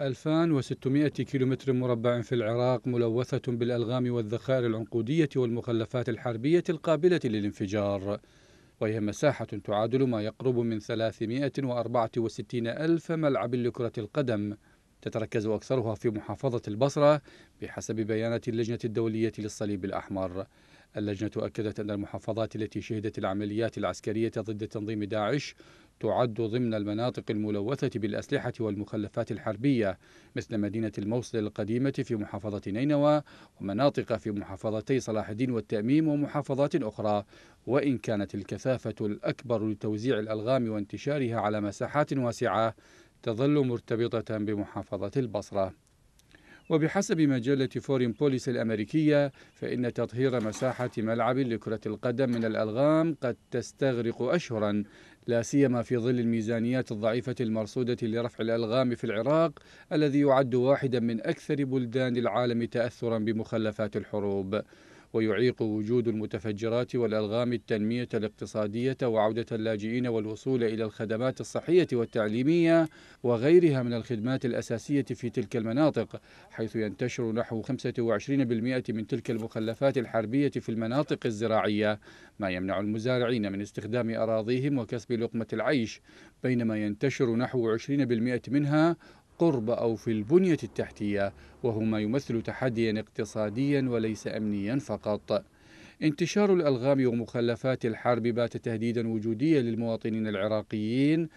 2600 كيلومتر مربع في العراق ملوثة بالألغام والذخائر العنقودية والمخلفات الحربية القابلة للانفجار وهي مساحة تعادل ما يقرب من 364 ألف ملعب لكرة القدم تتركز أكثرها في محافظة البصرة بحسب بيانات اللجنة الدولية للصليب الأحمر اللجنة أكدت أن المحافظات التي شهدت العمليات العسكرية ضد تنظيم داعش تعد ضمن المناطق الملوثة بالأسلحة والمخلفات الحربية مثل مدينة الموصل القديمة في محافظة نينوى ومناطق في محافظتي صلاح الدين والتأميم ومحافظات أخرى وإن كانت الكثافة الأكبر لتوزيع الألغام وانتشارها على مساحات واسعة تظل مرتبطة بمحافظة البصرة وبحسب مجلة فورين بوليس الأمريكية فإن تطهير مساحة ملعب لكرة القدم من الألغام قد تستغرق أشهرا لا سيما في ظل الميزانيات الضعيفة المرصودة لرفع الألغام في العراق الذي يعد واحدا من أكثر بلدان العالم تأثرا بمخلفات الحروب ويعيق وجود المتفجرات والألغام التنمية الاقتصادية وعودة اللاجئين والوصول إلى الخدمات الصحية والتعليمية وغيرها من الخدمات الأساسية في تلك المناطق حيث ينتشر نحو 25% من تلك المخلفات الحربية في المناطق الزراعية ما يمنع المزارعين من استخدام أراضيهم وكسب لقمة العيش بينما ينتشر نحو 20% منها القرب أو في البنية التحتية وهو ما يمثل تحديا اقتصاديا وليس أمنيا فقط انتشار الألغام ومخلفات الحرب بات تهديدا وجوديا للمواطنين العراقيين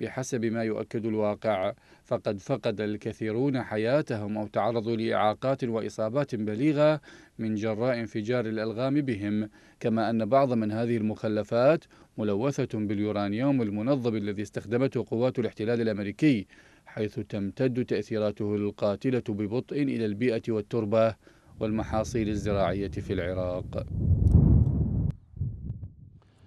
بحسب ما يؤكد الواقع فقد فقد الكثيرون حياتهم أو تعرضوا لإعاقات وإصابات بليغة من جراء انفجار الألغام بهم كما أن بعض من هذه المخلفات ملوثة باليورانيوم المنظم الذي استخدمته قوات الاحتلال الأمريكي حيث تمتد تأثيراته القاتلة ببطء إلى البيئة والتربة والمحاصيل الزراعية في العراق